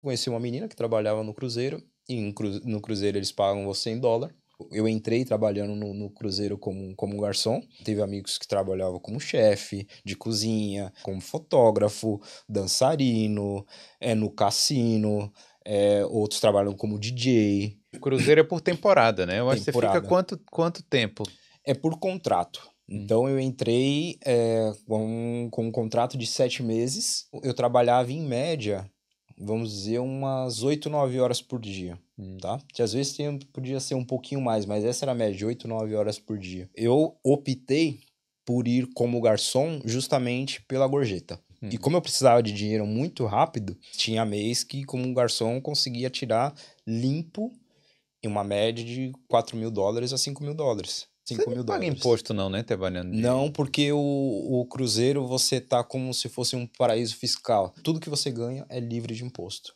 Conheci uma menina que trabalhava no Cruzeiro, e no Cruzeiro eles pagam você em dólar. Eu entrei trabalhando no, no Cruzeiro como, como garçom. Teve amigos que trabalhavam como chefe de cozinha, como fotógrafo, dançarino, é, no cassino, é, outros trabalham como DJ. Cruzeiro é por temporada, né? Eu acho que você fica quanto, quanto tempo? É por contrato. Hum. Então eu entrei é, com, com um contrato de sete meses. Eu trabalhava em média vamos dizer, umas 8, 9 horas por dia, hum. tá? Que às vezes tem, podia ser um pouquinho mais, mas essa era a média, de 8, 9 horas por dia. Eu optei por ir como garçom justamente pela gorjeta. Hum. E uhum. como eu precisava de dinheiro muito rápido, tinha mês que, como garçom, conseguia tirar limpo em uma média de 4 mil dólares a 5 mil dólares. 5 você mil não paga imposto não, né, Tebaniano? Não, porque o, o cruzeiro você tá como se fosse um paraíso fiscal. Tudo que você ganha é livre de imposto.